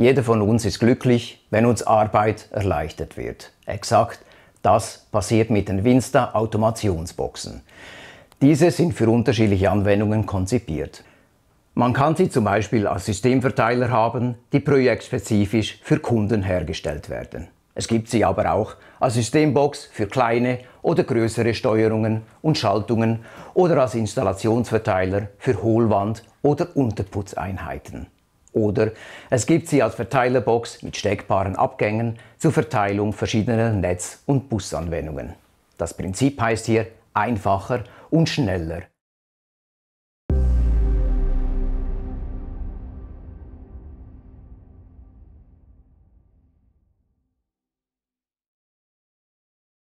Jeder von uns ist glücklich, wenn uns Arbeit erleichtert wird. Exakt das passiert mit den Winsta Automationsboxen. Diese sind für unterschiedliche Anwendungen konzipiert. Man kann sie zum Beispiel als Systemverteiler haben, die projektspezifisch für Kunden hergestellt werden. Es gibt sie aber auch als Systembox für kleine oder größere Steuerungen und Schaltungen oder als Installationsverteiler für Hohlwand- oder Unterputzeinheiten. Oder es gibt sie als Verteilerbox mit steckbaren Abgängen zur Verteilung verschiedener Netz- und Busanwendungen. Das Prinzip heißt hier einfacher und schneller